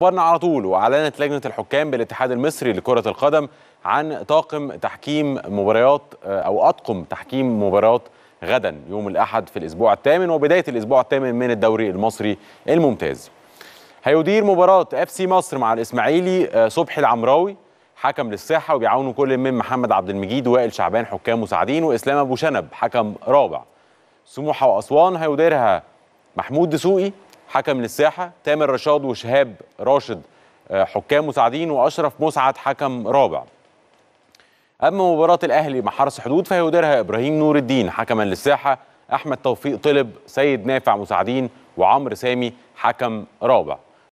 اخبارنا على طول واعلنت لجنه الحكام بالاتحاد المصري لكره القدم عن طاقم تحكيم مباريات آه، او اطقم تحكيم مباريات غدا يوم الاحد في الاسبوع الثامن وبدايه الاسبوع الثامن من الدوري المصري الممتاز. هيدير مباراه اف سي مصر مع الاسماعيلي آه، صبحي العمراوي حكم للساحه وبيعاونه كل من محمد عبد المجيد وائل شعبان حكام مساعدين واسلام ابو شنب حكم رابع. سموحه واسوان هيديرها محمود دسوقي حكم للساحة تامر رشاد وشهاب راشد آه، حكام مساعدين واشرف مسعد حكم رابع اما مباراه الاهلي مع حرس حدود فهيديرها ابراهيم نور الدين حكما للساحه احمد توفيق طلب سيد نافع مساعدين وعمر سامي حكم رابع